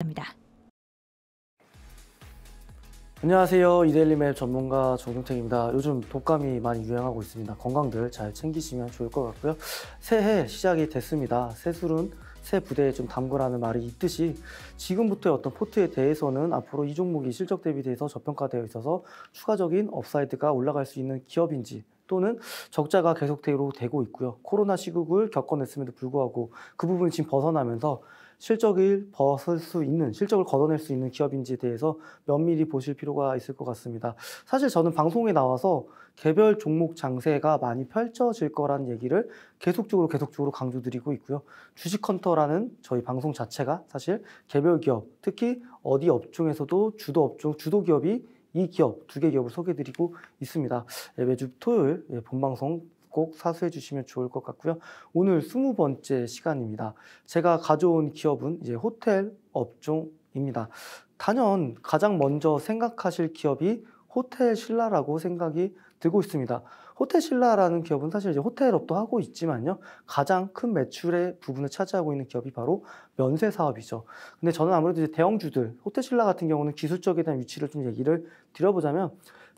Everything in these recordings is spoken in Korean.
합니다. 안녕하세요. 이데일리맵 전문가 정경택입니다. 요즘 독감이 많이 유행하고 있습니다. 건강들 잘 챙기시면 좋을 것 같고요. 새해 시작이 됐습니다. 새술은 새 부대에 좀 담그라는 말이 있듯이 지금부터의 어떤 포트에 대해서는 앞으로 이 종목이 실적 대비 돼서 저평가되어 있어서 추가적인 업사이드가 올라갈 수 있는 기업인지 또는 적자가 계속 되고 있고요. 코로나 시국을 겪어냈음에도 불구하고 그 부분을 지금 벗어나면서 실적을 벗을 수 있는 실적을 걷어낼 수 있는 기업인지에 대해서 면밀히 보실 필요가 있을 것 같습니다. 사실 저는 방송에 나와서 개별 종목 장세가 많이 펼쳐질 거라는 얘기를 계속적으로 계속적으로 강조드리고 있고요. 주식헌터라는 저희 방송 자체가 사실 개별 기업, 특히 어디 업종에서도 주도 업종, 주도 기업이 이 기업, 두 개 기업을 소개해드리고 있습니다. 예, 매주 토요일 예, 본방송 꼭 사수해 주시면 좋을 것 같고요. 오늘 2 0 번째 시간입니다. 제가 가져온 기업은 이제 호텔 업종입니다. 단연 가장 먼저 생각하실 기업이 호텔 신라라고 생각이 들고 있습니다. 호텔 신라라는 기업은 사실 이제 호텔업도 하고 있지만요. 가장 큰 매출의 부분을 차지하고 있는 기업이 바로 면세 사업이죠. 근데 저는 아무래도 이제 대형주들, 호텔 신라 같은 경우는 기술적에 대한 위치를 좀 얘기를 드려보자면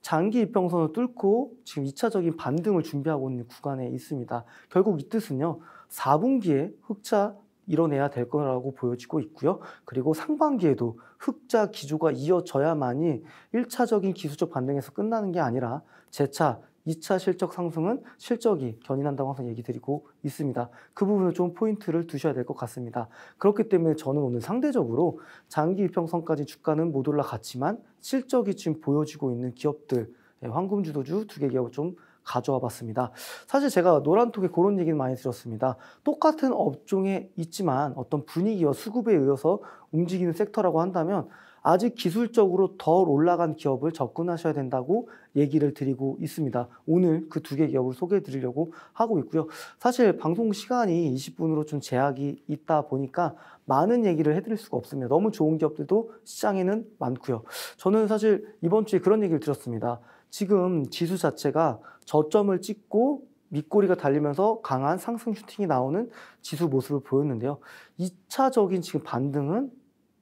장기 입병선을 뚫고 지금 2차적인 반등을 준비하고 있는 구간에 있습니다. 결국 이 뜻은요. 4분기에 흑자 이뤄내야 될 거라고 보여지고 있고요. 그리고 상반기에도 흑자 기조가 이어져야만이 1차적인 기술적 반등에서 끝나는 게 아니라 재차 2차 실적 상승은 실적이 견인한다고 항상 얘기 드리고 있습니다. 그 부분을 좀 포인트를 두셔야 될 것 같습니다. 그렇기 때문에 저는 오늘 상대적으로 장기 유평선까지 주가는 못 올라갔지만 실적이 지금 보여지고 있는 기업들 예, 황금주도주 두 개 기업을 좀 가져와 봤습니다. 사실 제가 노란톡에 그런 얘기는 많이 들었습니다. 똑같은 업종에 있지만 어떤 분위기와 수급에 의해서 움직이는 섹터라고 한다면 아직 기술적으로 덜 올라간 기업을 접근하셔야 된다고 얘기를 드리고 있습니다. 오늘 그 두 개 기업을 소개해 드리려고 하고 있고요. 사실 방송 시간이 20분으로 좀 제약이 있다 보니까 많은 얘기를 해드릴 수가 없습니다. 너무 좋은 기업들도 시장에는 많고요. 저는 사실 이번 주에 그런 얘기를 들었습니다. 지금 지수 자체가 저점을 찍고 밑꼬리가 달리면서 강한 상승 슈팅이 나오는 지수 모습을 보였는데요. 2차적인 지금 반등은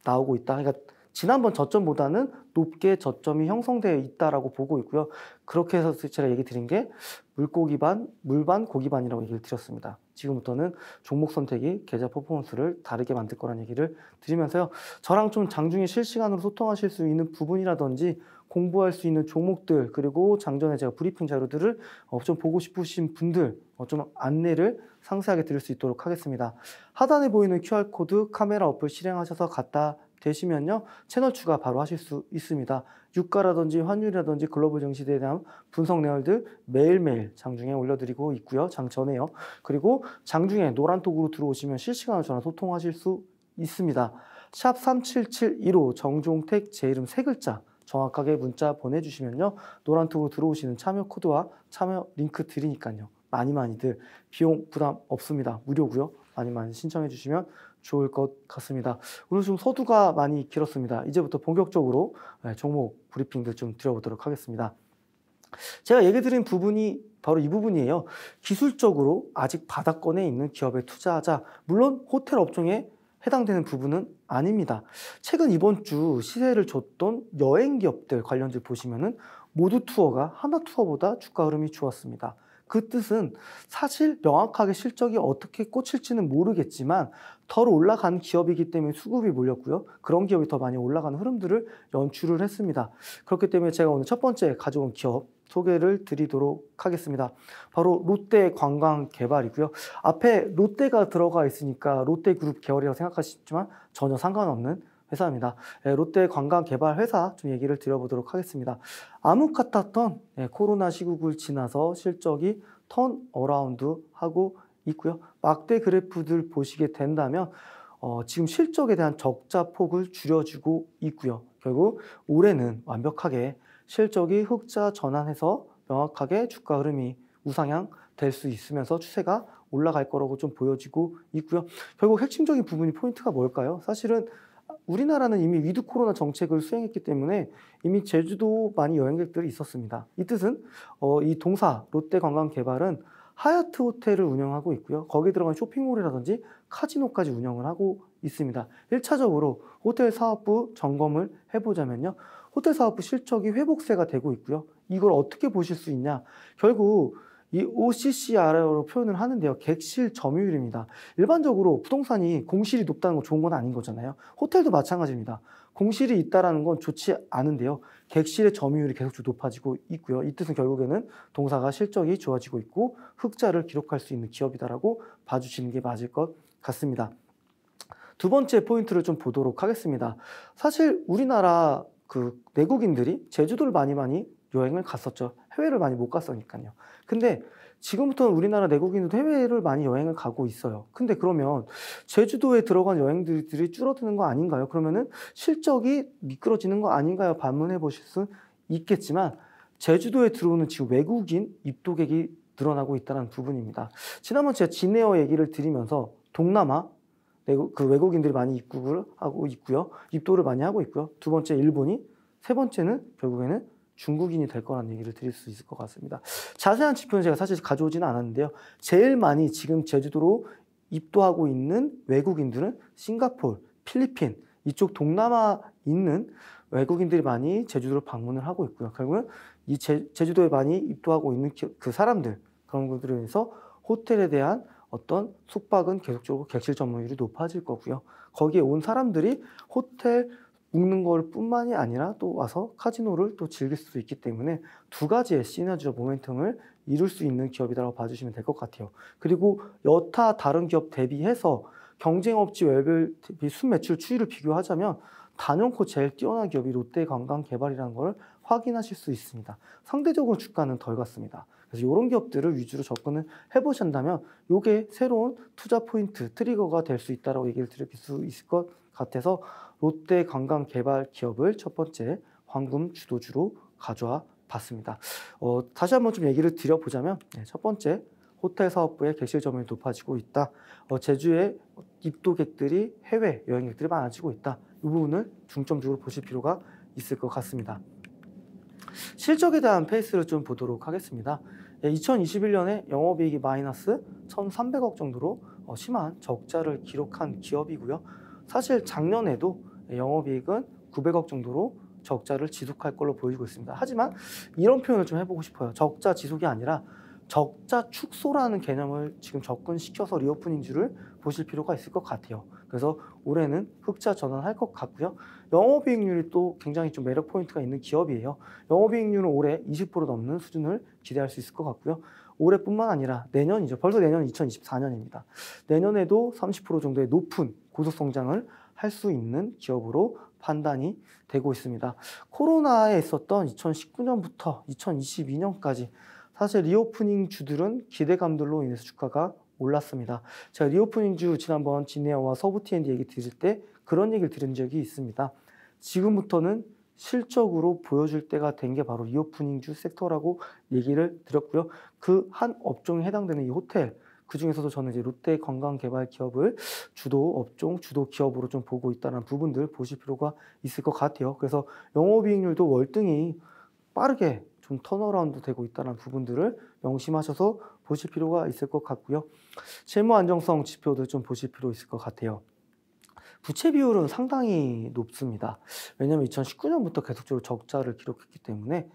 나오고 있다. 그러니까 지난번 저점보다는 높게 저점이 형성되어 있다라고 보고 있고요. 그렇게 해서 제가 얘기 드린 게 물고기 반, 물반, 고기 반이라고 얘기를 드렸습니다. 지금부터는 종목 선택이 계좌 퍼포먼스를 다르게 만들 거란 얘기를 드리면서요. 저랑 좀 장중에 실시간으로 소통하실 수 있는 부분이라든지 공부할 수 있는 종목들 그리고 장전에 제가 브리핑 자료들을 어, 좀 보고 싶으신 분들 어, 좀 안내를 상세하게 드릴 수 있도록 하겠습니다. 하단에 보이는 QR코드 카메라 어플 실행하셔서 갖다 되시면요. 채널 추가 바로 하실 수 있습니다. 유가라든지 환율이라든지 글로벌 증시에 대한 분석 내용들 매일매일 장중에 올려드리고 있고요. 장 전에요. 그리고 장중에 노란톡으로 들어오시면 실시간으로 전화 소통하실 수 있습니다. 샵 3771호 정종택 제 이름 세 글자 정확하게 문자 보내주시면요. 노란톡으로 들어오시는 참여 코드와 참여 링크 드리니까요. 많이 많이들 비용 부담 없습니다. 무료고요. 많이 많이 신청해 주시면 좋을 것 같습니다. 오늘 좀 서두가 많이 길었습니다. 이제부터 본격적으로 예, 종목 브리핑들 좀 드려보도록 하겠습니다. 제가 얘기 드린 부분이 바로 이 부분이에요. 기술적으로 아직 바닥권에 있는 기업에 투자하자. 물론 호텔 업종에 해당되는 부분은 아닙니다. 최근 이번 주 시세를 줬던 여행 기업들 관련주 보시면은 모두 투어가 하나 투어보다 주가 흐름이 좋았습니다. 그 뜻은 사실 명확하게 실적이 어떻게 꽂힐지는 모르겠지만 덜 올라간 기업이기 때문에 수급이 몰렸고요. 그런 기업이 더 많이 올라간 흐름들을 연출을 했습니다. 그렇기 때문에 제가 오늘 첫 번째 가져온 기업 소개를 드리도록 하겠습니다. 바로 롯데 관광 개발이고요. 앞에 롯데가 들어가 있으니까 롯데그룹 계열이라고 생각하시지만 전혀 상관없는 회사입니다. 예, 롯데 관광개발회사 좀 얘기를 드려보도록 하겠습니다. 아무 같았던 예, 코로나 시국을 지나서 실적이 턴 어라운드 하고 있고요. 막대 그래프들 보시게 된다면 어, 지금 실적에 대한 적자 폭을 줄여주고 있고요. 결국 올해는 완벽하게 실적이 흑자 전환해서 명확하게 주가 흐름이 우상향 될 수 있으면서 추세가 올라갈 거라고 좀 보여지고 있고요. 결국 핵심적인 부분이 포인트가 뭘까요? 사실은 우리나라는 이미 위드 코로나 정책을 수행했기 때문에 이미 제주도 많이 여행객들이 있었습니다. 이 뜻은 어, 이 동사 롯데관광개발은 하얏트 호텔을 운영하고 있고요. 거기에 들어간 쇼핑몰이라든지 카지노까지 운영을 하고 있습니다. 1차적으로 호텔 사업부 점검을 해보자면요. 호텔 사업부 실적이 회복세가 되고 있고요. 이걸 어떻게 보실 수 있냐? 결국 이 OCCR로 표현을 하는데요. 객실 점유율입니다. 일반적으로 부동산이 공실이 높다는 건 좋은 건 아닌 거잖아요. 호텔도 마찬가지입니다. 공실이 있다라는 건 좋지 않은데요. 객실의 점유율이 계속 높아지고 있고요. 이 뜻은 결국에는 동사가 실적이 좋아지고 있고 흑자를 기록할 수 있는 기업이다라고 봐주시는 게 맞을 것 같습니다. 두 번째 포인트를 좀 보도록 하겠습니다. 사실 우리나라 그 내국인들이 제주도를 많이 많이 여행을 갔었죠. 해외를 많이 못 갔으니까요. 근데 지금부터는 우리나라 내국인도 해외를 많이 여행을 가고 있어요. 근데 그러면 제주도에 들어간 여행들이 줄어드는 거 아닌가요? 그러면은 실적이 미끄러지는 거 아닌가요? 반문해 보실 수 있겠지만 제주도에 들어오는 지금 외국인 입도객이 늘어나고 있다는 부분입니다. 지난번 제가 진에어 얘기를 드리면서 동남아 그 외국인들이 많이 입국을 하고 있고요. 입도를 많이 하고 있고요. 두 번째 일본이 세 번째는 결국에는 중국인이 될 거라는 얘기를 드릴 수 있을 것 같습니다. 자세한 지표는 제가 사실 가져오지는 않았는데요. 제일 많이 지금 제주도로 입도하고 있는 외국인들은 싱가폴, 필리핀, 이쪽 동남아 있는 외국인들이 많이 제주도를 방문을 하고 있고요. 결국은 이 제, 제주도에 많이 입도하고 있는 그 사람들, 그런 것들에 의해서 호텔에 대한 어떤 숙박은 계속적으로 객실 점유율이 높아질 거고요. 거기에 온 사람들이 호텔 묶는 것 뿐만이 아니라 또 와서 카지노를 또 즐길 수 있기 때문에 두 가지의 시너지와 모멘텀을 이룰 수 있는 기업이라고 봐주시면 될 것 같아요. 그리고 여타 다른 기업 대비해서 경쟁업지 웹비 순매출 추이를 비교하자면 단연코 제일 뛰어난 기업이 롯데관광개발이라는 걸 확인하실 수 있습니다. 상대적으로 주가는 덜 갔습니다. 그래서 이런 기업들을 위주로 접근을 해보신다면 이게 새로운 투자 포인트 트리거가 될 수 있다고 얘기를 드릴 수 있을 것 같아서 롯데 관광 개발 기업을 첫 번째 황금 주도주로 가져와 봤습니다. 어, 다시 한 번 좀 얘기를 드려보자면 네, 첫 번째 호텔 사업부의 객실 점이 높아지고 있다. 어, 제주에 입도객들이 해외 여행객들이 많아지고 있다. 이 부분을 중점적으로 보실 필요가 있을 것 같습니다. 실적에 대한 페이스를 좀 보도록 하겠습니다. 2021년에 예, 영업이익이 마이너스 1,300억 정도로 어, 심한 적자를 기록한 기업이고요. 사실 작년에도 영업이익은 900억 정도로 적자를 지속할 걸로 보여지고 있습니다. 하지만 이런 표현을 좀 해보고 싶어요. 적자 지속이 아니라 적자 축소라는 개념을 지금 접근시켜서 리오프닝주를 보실 필요가 있을 것 같아요. 그래서 올해는 흑자 전환할 것 같고요. 영업이익률이 또 굉장히 좀 매력 포인트가 있는 기업이에요. 영업이익률은 올해 20% 넘는 수준을 기대할 수 있을 것 같고요. 올해뿐만 아니라 내년이죠. 벌써 내년 2024년입니다. 내년에도 30% 정도의 높은 고속 성장을 할수 있는 기업으로 판단이 되고 있습니다. 코로나에 있었던 2019년부터 2022년까지 사실 리오프닝 주들은 기대감들로 인해서 주가가 올랐습니다. 제가 리오프닝 주 지난번 진해와 서부 T&D 얘기 드릴 때 그런 얘기를 들은 적이 있습니다. 지금부터는 실적으로 보여줄 때가 된 게 바로 리오프닝 주 섹터라고 얘기를 드렸고요. 그 한 업종에 해당되는 이 호텔 그 중에서도 저는 이제 롯데 건강개발기업을 주도 업종, 주도 기업으로 좀 보고 있다는 부분들 보실 필요가 있을 것 같아요. 그래서 영업이익률도 월등히 빠르게 좀 턴어라운드 되고 있다는 부분들을 명심하셔서 보실 필요가 있을 것 같고요. 채무 안정성 지표도 좀 보실 필요 있을 것 같아요. 부채 비율은 상당히 높습니다. 왜냐하면 2019년부터 계속적으로 적자를 기록했기 때문에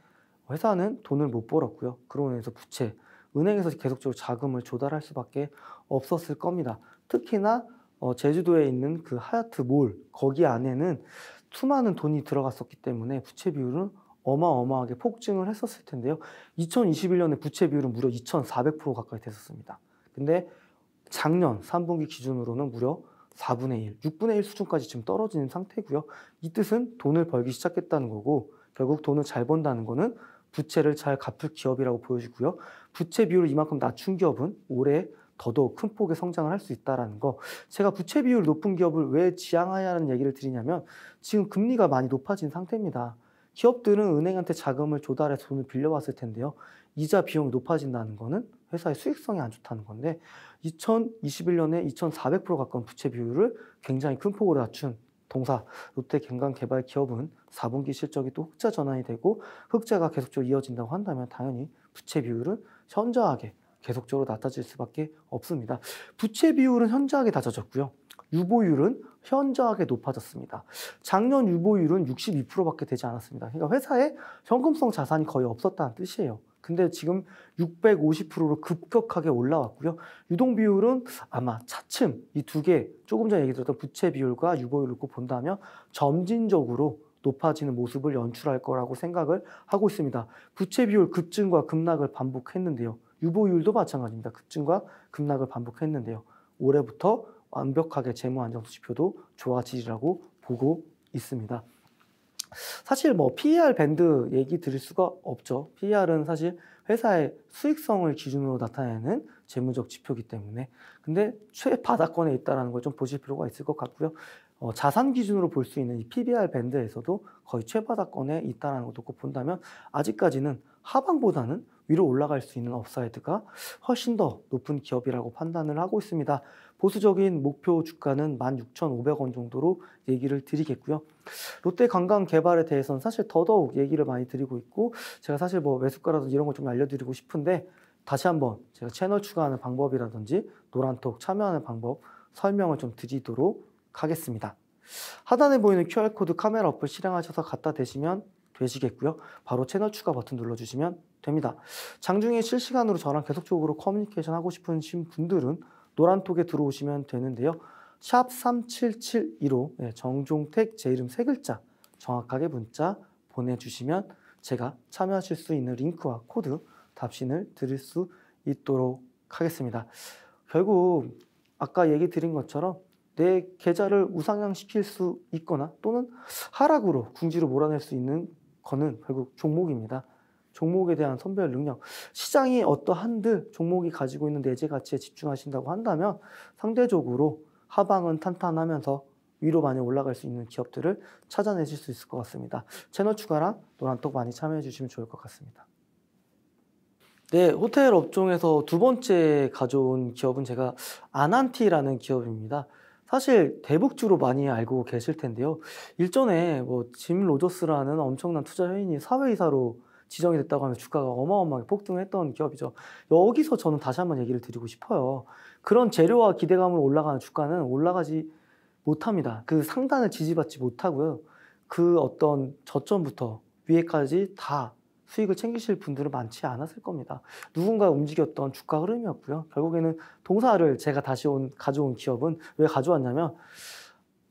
회사는 돈을 못 벌었고요. 그러고 나서 부채 은행에서 계속적으로 자금을 조달할 수밖에 없었을 겁니다. 특히나 어, 제주도에 있는 그 하얏트몰 거기 안에는 수많은 돈이 들어갔었기 때문에 부채 비율은 어마어마하게 폭증을 했었을 텐데요. 2021년에 부채 비율은 무려 2,400% 가까이 됐었습니다. 근데 작년 3분기 기준으로는 무려 4분의 1, 6분의 1 수준까지 지금 떨어지는 상태고요. 이 뜻은 돈을 벌기 시작했다는 거고 결국 돈을 잘 번다는 거는 부채를 잘 갚을 기업이라고 보여지고요. 부채 비율을 이만큼 낮춘 기업은 올해 더더욱 큰 폭의 성장을 할 수있다는 거. 제가 부채 비율 높은 기업을 왜지향하는 얘기를 드리냐면 지금 금리가 많이 높아진 상태입니다. 기업들은 은행한테 자금을 조달해서 돈을 빌려왔을 텐데요. 이자 비용이 높아진다는 거는 회사의 수익성이 안 좋다는 건데 2021년에 2,400% 가까운 부채 비율을 굉장히 큰 폭으로 낮춘 동사 롯데경강개발기업은 4분기 실적이 또 흑자 전환이 되고 흑자가 계속적으로 이어진다고 한다면 당연히 부채 비율은 현저하게 계속적으로 낮아질 수밖에 없습니다. 부채 비율은 현저하게 낮아졌고요. 유보율은 현저하게 높아졌습니다. 작년 유보율은 62%밖에 되지 않았습니다. 그러니까 회사에 현금성 자산이 거의 없었다는 뜻이에요. 근데 지금 650%로 급격하게 올라왔고요. 유동 비율은 아마 차츰 이 두 개 조금 전에 얘기 드렸던 부채 비율과 유보율을 놓고 본다면 점진적으로 높아지는 모습을 연출할 거라고 생각을 하고 있습니다. 부채 비율 급증과 급락을 반복했는데요. 유보율도 마찬가지입니다. 급증과 급락을 반복했는데요. 올해부터 완벽하게 재무 안정수 지표도 좋아지리라고 보고 있습니다. 사실 뭐 PER 밴드 얘기 드릴 수가 없죠. PER은 사실 회사의 수익성을 기준으로 나타내는 재무적 지표이기 때문에 근데 최바닥권에 있다는 걸 좀 보실 필요가 있을 것 같고요. 어, 자산 기준으로 볼 수 있는 이 PBR e 밴드에서도 거의 최바닥권에 있다는 것도 꼭 본다면 아직까지는 하방보다는 위로 올라갈 수 있는 업사이드가 훨씬 더 높은 기업이라고 판단을 하고 있습니다. 보수적인 목표 주가는 16,500원 정도로 얘기를 드리겠고요. 롯데 관광 개발에 대해서는 사실 더더욱 얘기를 많이 드리고 있고 제가 사실 뭐 매수가라든지 이런 걸 좀 알려드리고 싶은데 다시 한번 제가 채널 추가하는 방법이라든지 노란톡 참여하는 방법 설명을 좀 드리도록 하겠습니다. 하단에 보이는 QR코드 카메라 어플 실행하셔서 갖다 대시면 되시겠고요. 바로 채널 추가 버튼 눌러주시면 됩니다. 장중에 실시간으로 저랑 계속적으로 커뮤니케이션 하고 싶으신 분들은 노란톡에 들어오시면 되는데요. 샵 3772로 예, 정종택 제 이름 세 글자 정확하게 문자 보내주시면 제가 참여하실 수 있는 링크와 코드 답신을 드릴 수 있도록 하겠습니다. 결국 아까 얘기 드린 것처럼 내 계좌를 우상향시킬 수 있거나 또는 하락으로 궁지로 몰아낼 수 있는 거는 결국 종목입니다. 종목에 대한 선별 능력. 시장이 어떠한들 종목이 가지고 있는 내재 가치에 집중하신다고 한다면 상대적으로 하방은 탄탄하면서 위로 많이 올라갈 수 있는 기업들을 찾아내실 수 있을 것 같습니다. 채널 추가랑 노란톡 많이 참여해 주시면 좋을 것 같습니다. 네, 호텔 업종에서 두 번째 가져온 기업은 제가 아난티라는 기업입니다. 사실 대북주로 많이 알고 계실 텐데요. 일전에 뭐짐 로저스라는 엄청난 투자 현인이 사회이사로 지정이 됐다고 하면 주가가 어마어마하게 폭등했던 기업이죠. 여기서 저는 다시 한번 얘기를 드리고 싶어요. 그런 재료와 기대감으로 올라가는 주가는 올라가지 못합니다. 그 상단을 지지받지 못하고요. 그 어떤 저점부터 위에까지 다 수익을 챙기실 분들은 많지 않았을 겁니다. 누군가 움직였던 주가 흐름이었고요. 결국에는 동사를 제가 다시 온, 가져온 기업은 왜 가져왔냐면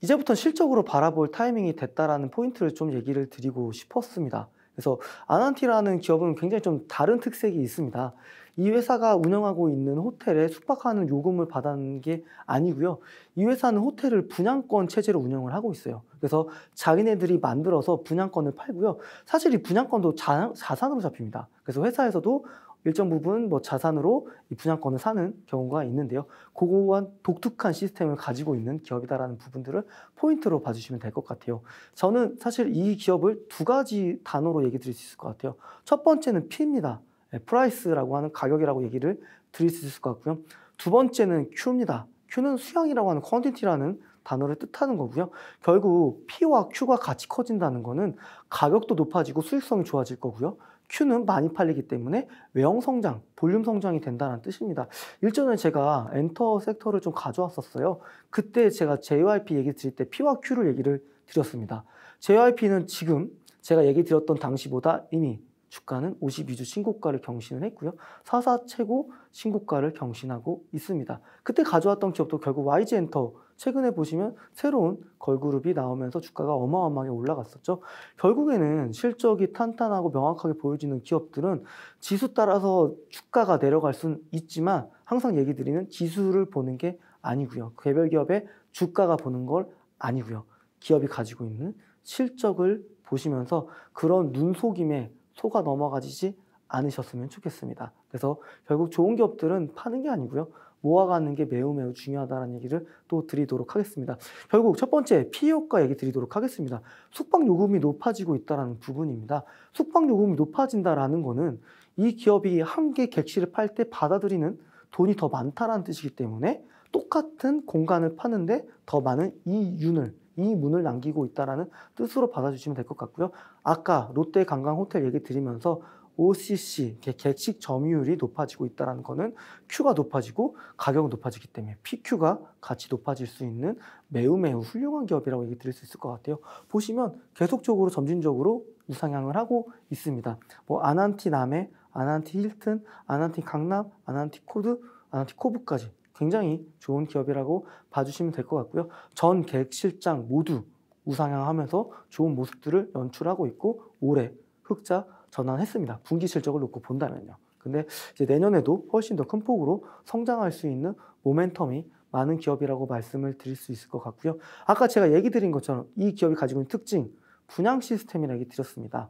이제부터 실적으로 바라볼 타이밍이 됐다라는 포인트를 좀 얘기를 드리고 싶었습니다. 그래서 아난티라는 기업은 굉장히 좀 다른 특색이 있습니다. 이 회사가 운영하고 있는 호텔에 숙박하는 요금을 받는 게 아니고요. 이 회사는 호텔을 분양권 체제로 운영을 하고 있어요. 그래서 자기네들이 만들어서 분양권을 팔고요. 사실 이 분양권도 자, 자산으로 잡힙니다. 그래서 회사에서도 일정 부분 뭐 자산으로 이 분양권을 사는 경우가 있는데요. 고거와 독특한 시스템을 가지고 있는 기업이다라는 부분들을 포인트로 봐주시면 될 것 같아요. 저는 사실 이 기업을 두 가지 단어로 얘기 드릴 수 있을 것 같아요. 첫 번째는 피입니다. 네, 프라이스라고 하는 가격이라고 얘기를 드릴 수 있을 것 같고요. 두 번째는 Q입니다. Q는 수량이라고 하는 퀀티티라는 단어를 뜻하는 거고요. 결국 P와 Q가 같이 커진다는 거는 가격도 높아지고 수익성이 좋아질 거고요. Q는 많이 팔리기 때문에 외형 성장, 볼륨 성장이 된다는 뜻입니다. 일전에 제가 엔터 섹터를 좀 가져왔었어요. 그때 제가 JYP 얘기 드릴 때 P와 Q를 얘기를 드렸습니다. JYP는 지금 제가 얘기 드렸던 당시보다 이미 주가는 52주 신고가를 경신을 했고요. 사사 최고 신고가를 경신하고 있습니다. 그때 가져왔던 기업도 결국 YG엔터 최근에 보시면 새로운 걸그룹이 나오면서 주가가 어마어마하게 올라갔었죠. 결국에는 실적이 탄탄하고 명확하게 보여지는 기업들은 지수 따라서 주가가 내려갈 수는 있지만 항상 얘기 드리는 지수를 보는 게 아니고요. 개별 기업의 주가가 보는 걸 아니고요. 기업이 가지고 있는 실적을 보시면서 그런 눈속임에 속아 넘어가지지 않으셨으면 좋겠습니다. 그래서 결국 좋은 기업들은 파는 게 아니고요. 모아가는 게 매우 매우 중요하다는 얘기를 또 드리도록 하겠습니다. 결국 첫 번째 피해효과 얘기 드리도록 하겠습니다. 숙박 요금이 높아지고 있다는 부분입니다. 숙박 요금이 높아진다라는 거는 이 기업이 한 개 객실을 팔 때 받아들이는 돈이 더 많다라는 뜻이기 때문에 똑같은 공간을 파는데 더 많은 이윤을 이 문을 남기고 있다라는 뜻으로 받아주시면 될 것 같고요. 아까 롯데 관광 호텔 얘기 드리면서 OCC 객식 점유율이 높아지고 있다는 라 거는 Q가 높아지고 가격은 높아지기 때문에 PQ가 같이 높아질 수 있는 매우 매우 훌륭한 기업이라고 얘기 드릴 수 있을 것 같아요. 보시면 계속적으로 점진적으로 우상향을 하고 있습니다. 뭐 아난티 남해, 아난티 힐튼, 아난티 강남, 아난티 코드, 아난티 코브까지 굉장히 좋은 기업이라고 봐주시면 될 것 같고요. 전 계획실장 모두 우상향하면서 좋은 모습들을 연출하고 있고 올해 흑자 전환했습니다. 분기 실적을 놓고 본다면요. 근데 이제 내년에도 훨씬 더 큰 폭으로 성장할 수 있는 모멘텀이 많은 기업이라고 말씀을 드릴 수 있을 것 같고요. 아까 제가 얘기 드린 것처럼 이 기업이 가지고 있는 특징, 분양 시스템이라 얘기 드렸습니다.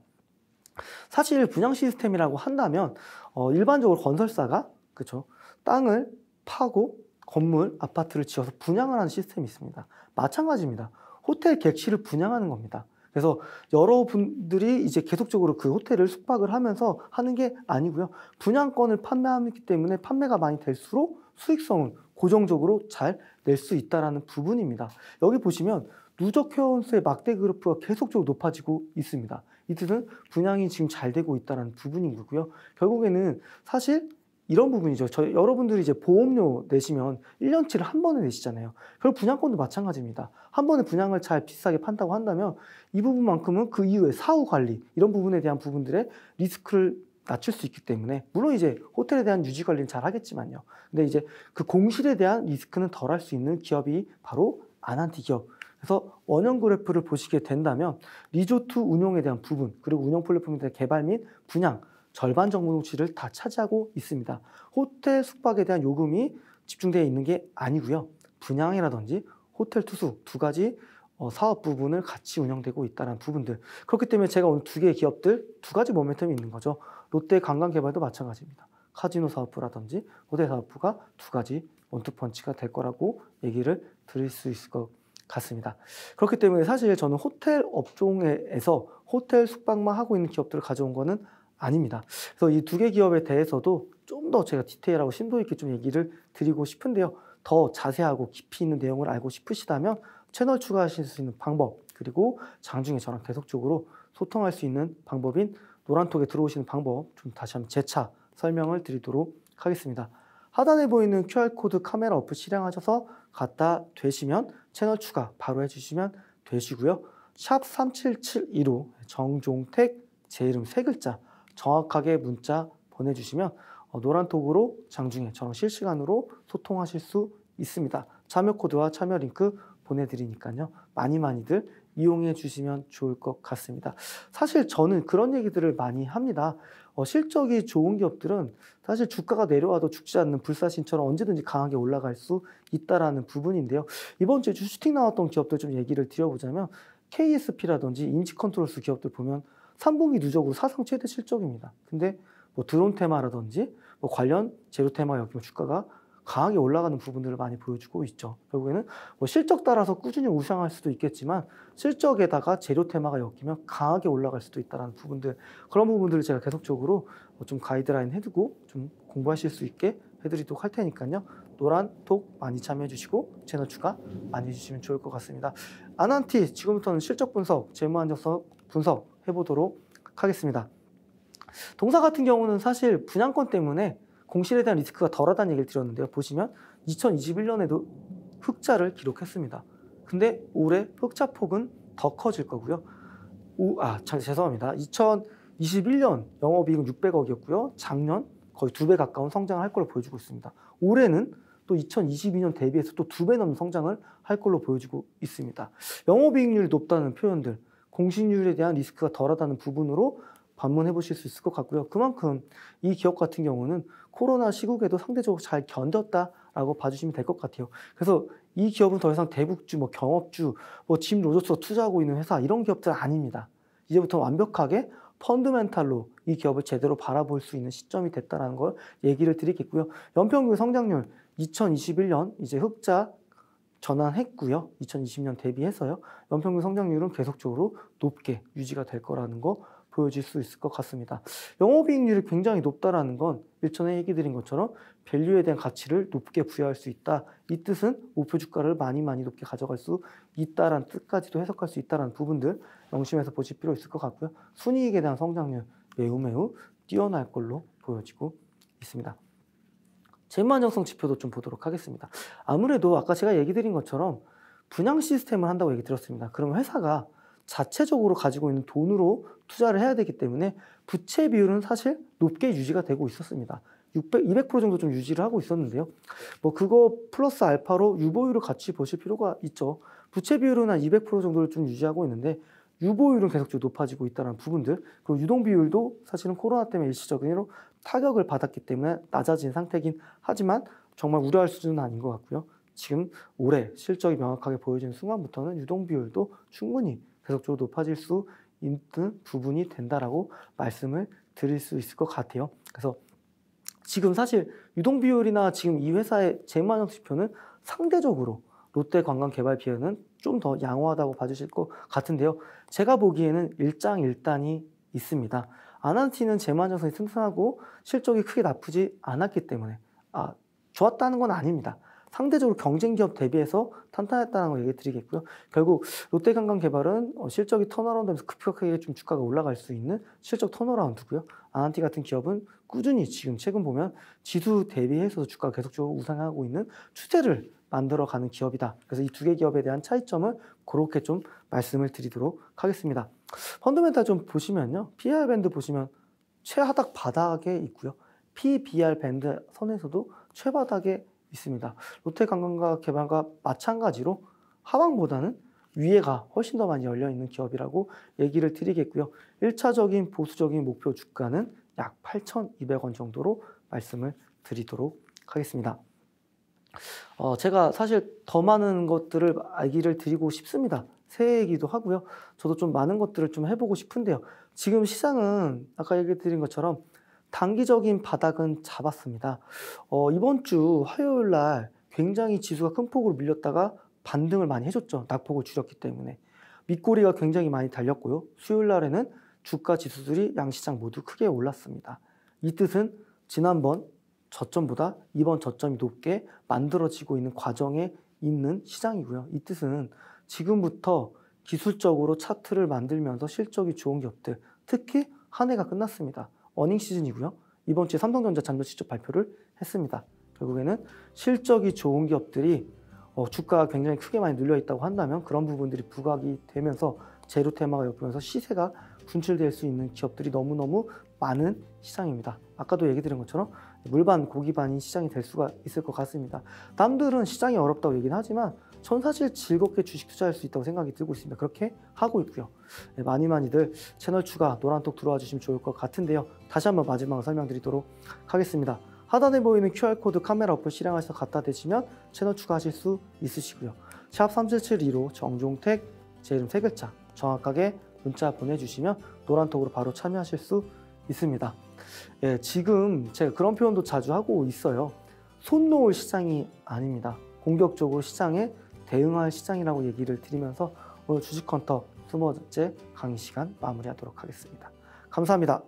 사실 분양 시스템이라고 한다면 어, 일반적으로 건설사가 그렇죠 땅을 파고 건물, 아파트를 지어서 분양을 하는 시스템이 있습니다. 마찬가지입니다. 호텔 객실을 분양하는 겁니다. 그래서 여러분들이 이제 계속적으로 그 호텔을 숙박을 하면서 하는 게 아니고요. 분양권을 판매하기 때문에 판매가 많이 될수록 수익성은 고정적으로 잘 낼 수있다는 부분입니다. 여기 보시면 누적 회원수의 막대 그래프가 계속적으로 높아지고 있습니다. 이 뜻은 분양이 지금 잘 되고 있다는 부분인 거고요. 결국에는 사실 이런 부분이죠. 저 여러분들이 이제 보험료 내시면 1년치를 한 번에 내시잖아요. 그리고 분양권도 마찬가지입니다. 한 번에 분양을 잘 비싸게 판다고 한다면 이 부분만큼은 그 이후에 사후 관리 이런 부분에 대한 부분들의 리스크를 낮출 수 있기 때문에 물론 이제 호텔에 대한 유지 관리는 잘 하겠지만요. 근데 이제 그 공실에 대한 리스크는 덜 할 수 있는 기업이 바로 아난티 기업. 그래서 원형 그래프를 보시게 된다면 리조트 운영에 대한 부분 그리고 운영 플랫폼에 대한 개발 및 분양 절반 정도치를 다 차지하고 있습니다. 호텔 숙박에 대한 요금이 집중되어 있는 게 아니고요. 분양이라든지 호텔 투수 두 가지 어, 사업 부분을 같이 운영되고 있다는 부분들 그렇기 때문에 제가 오늘 두 개의 기업들 두 가지 모멘텀이 있는 거죠. 롯데 관광개발도 마찬가지입니다. 카지노 사업부라든지 호텔 사업부가 두 가지 원투펀치가 될 거라고 얘기를 드릴 수 있을 것 같습니다. 그렇기 때문에 사실 저는 호텔 업종에서 호텔 숙박만 하고 있는 기업들을 가져온 거는 아닙니다. 그래서 이 두 개 기업에 대해서도 좀 더 제가 디테일하고 심도 있게 좀 얘기를 드리고 싶은데요. 더 자세하고 깊이 있는 내용을 알고 싶으시다면 채널 추가하실 수 있는 방법 그리고 장중에 저랑 계속적으로 소통할 수 있는 방법인 노란톡에 들어오시는 방법 좀 다시 한번 재차 설명을 드리도록 하겠습니다. 하단에 보이는 QR코드 카메라 어플 실행하셔서 갖다 되시면 채널 추가 바로 해주시면 되시고요. 샵 3772로 정종택 제 이름 세 글자 정확하게 문자 보내주시면 어, 노란톡으로 장중에 저랑 실시간으로 소통하실 수 있습니다. 참여 코드와 참여 링크 보내드리니까요. 많이 많이들 이용해 주시면 좋을 것 같습니다. 사실 저는 그런 얘기들을 많이 합니다. 어, 실적이 좋은 기업들은 사실 주가가 내려와도 죽지 않는 불사신처럼 언제든지 강하게 올라갈 수있다라 부분인데요. 이번 주에 슈팅 나왔던 기업들 좀 얘기를 드려보자면 KSP라든지 인지컨트롤스 기업들 보면 3분기 누적으로 사상 최대 실적입니다. 근데 뭐 드론 테마라든지 뭐 관련 제로 테마 역기 주가가 강하게 올라가는 부분들을 많이 보여주고 있죠. 결국에는 뭐 실적 따라서 꾸준히 우상할 수도 있겠지만 실적에다가 재료 테마가 엮이면 강하게 올라갈 수도 있다는 부분들 그런 부분들을 제가 계속적으로 뭐 좀 가이드라인 해두고 좀 공부하실 수 있게 해드리도록 할 테니까요. 노란톡 많이 참여해주시고 채널 추가 많이 해주시면 좋을 것 같습니다. 아난티 지금부터는 실적 분석, 재무 안정성 분석 해보도록 하겠습니다. 동사 같은 경우는 사실 분양권 때문에 공실에 대한 리스크가 덜하다는 얘기를 드렸는데요. 보시면 2021년에도 흑자를 기록했습니다. 근데 올해 흑자 폭은 더 커질 거고요. 오, 아, 죄송합니다. 2021년 영업이익은 600억이었고요. 작년 거의 두 배 가까운 성장을 할 걸로 보여주고 있습니다. 올해는 또 2022년 대비해서 또 두 배 넘는 성장을 할 걸로 보여주고 있습니다. 영업이익률이 높다는 표현들 공신율에 대한 리스크가 덜하다는 부분으로 반문해 보실 수 있을 것 같고요. 그만큼 이 기업 같은 경우는 코로나 시국에도 상대적으로 잘 견뎠다라고 봐주시면 될 것 같아요. 그래서 이 기업은 더 이상 대북주, 뭐 경업주, 뭐 짐 로저스가 투자하고 있는 회사 이런 기업들 아닙니다. 이제부터 완벽하게 펀드멘탈로 이 기업을 제대로 바라볼 수 있는 시점이 됐다는걸 얘기를 드리겠고요. 연평균 성장률 2021년 이제 흑자 전환했고요. 2020년 대비해서요. 연평균 성장률은 계속적으로 높게 유지가 될 거라는 거 보여질 수 있을 것 같습니다. 영업이익률이 굉장히 높다라는 건 일전에 얘기 드린 것처럼 밸류에 대한 가치를 높게 부여할 수 있다. 이 뜻은 목표 주가를 많이 많이 높게 가져갈 수 있다란 뜻까지도 해석할 수 있다는 부분들 영심에서 보실 필요 있을 것 같고요. 순이익에 대한 성장률 매우 매우 뛰어날 걸로 보여지고 있습니다. 재무안정성 지표도 좀 보도록 하겠습니다. 아무래도 아까 제가 얘기 드린 것처럼 분양 시스템을 한다고 얘기 드렸습니다. 그럼 회사가 자체적으로 가지고 있는 돈으로 투자를 해야 되기 때문에 부채 비율은 사실 높게 유지가 되고 있었습니다. 600, 200% 정도 좀 유지를 하고 있었는데요. 뭐 그거 플러스 알파로 유보율을 같이 보실 필요가 있죠. 부채 비율은 한 200% 정도를 좀 유지하고 있는데 유보율은 계속 좀 높아지고 있다는 부분들 그리고 유동 비율도 사실은 코로나 때문에 일시적으로 타격을 받았기 때문에 낮아진 상태긴 하지만 정말 우려할 수준은 아닌 것 같고요. 지금 올해 실적이 명확하게 보여지는 순간부터는 유동 비율도 충분히 계속적으로 높아질 수 있는 부분이 된다라고 말씀을 드릴 수 있을 것 같아요. 그래서 지금 사실 유동 비율이나 지금 이 회사의 재만환 지표는 상대적으로 롯데 관광 개발 비율은 좀 더 양호하다고 봐주실 것 같은데요. 제가 보기에는 일장일단이 있습니다. 아난티는 재무안정성이 튼튼하고 실적이 크게 나쁘지 않았기 때문에 아 좋았다는 건 아닙니다. 상대적으로 경쟁 기업 대비해서 탄탄했다는 걸 얘기 드리겠고요. 결국 롯데관광개발은 어, 실적이 턴어라운드면서 급격하게 좀 주가가 올라갈 수 있는 실적 턴어라운드고요. 아난티 같은 기업은 꾸준히 지금 최근 보면 지수 대비해서 주가가 계속적으로 우상하고 있는 추세를 만들어가는 기업이다. 그래서 이 두 개 기업에 대한 차이점을 그렇게 좀 말씀을 드리도록 하겠습니다. 펀드멘탈좀 보시면요. p r 밴드 보시면 최하닥 바닥에 있고요. PBR 밴드 선에서도 최바닥에 있습니다. 롯데관광과 개발과 마찬가지로 하방보다는 위에가 훨씬 더 많이 열려있는 기업이라고 얘기를 드리겠고요. 1차적인 보수적인 목표 주가는 약 8,200원 정도로 말씀을 드리도록 하겠습니다. 어, 제가 사실 더 많은 것들을 알기를 드리고 싶습니다. 새해이기도 하고요. 저도 좀 많은 것들을 좀 해보고 싶은데요. 지금 시장은 아까 얘기 드린 것처럼 단기적인 바닥은 잡았습니다. 어, 이번 주 화요일 날 굉장히 지수가 큰 폭으로 밀렸다가 반등을 많이 해줬죠. 낙폭을 줄였기 때문에. 밑꼬리가 굉장히 많이 달렸고요. 수요일 날에는 주가 지수들이 양시장 모두 크게 올랐습니다. 이 뜻은 지난번 저점보다 이번 저점이 높게 만들어지고 있는 과정에 있는 시장이고요. 이 뜻은 지금부터 기술적으로 차트를 만들면서 실적이 좋은 기업들, 특히 한 해가 끝났습니다. 어닝 시즌이고요. 이번 주에 삼성전자 잠정 실적 발표를 했습니다. 결국에는 실적이 좋은 기업들이 어, 주가가 굉장히 크게 많이 눌려 있다고 한다면 그런 부분들이 부각이 되면서 제로 테마가 엮이면서 시세가 분출될 수 있는 기업들이 너무너무 많은 시장입니다. 아까도 얘기 드린 것처럼 물반 고기반이 시장이 될 수가 있을 것 같습니다. 남들은 시장이 어렵다고 얘기는 하지만 전 사실 즐겁게 주식 투자할 수 있다고 생각이 들고 있습니다. 그렇게 하고 있고요. 네, 많이 많이들 채널 추가 노란톡 들어와 주시면 좋을 것 같은데요. 다시 한번 마지막으로 설명드리도록 하겠습니다. 하단에 보이는 QR코드 카메라 어플 실행해서 갖다 대시면 채널 추가하실 수 있으시고요. 샵 3772로 정종택 제 이름 세 글자 정확하게 문자 보내주시면 노란톡으로 바로 참여하실 수 있습니다. 예, 지금 제가 그런 표현도 자주 하고 있어요. 손 놓을 시장이 아닙니다. 공격적으로 시장에 대응할 시장이라고 얘기를 드리면서 오늘 주식컨터 두 번째 강의 시간 마무리하도록 하겠습니다. 감사합니다.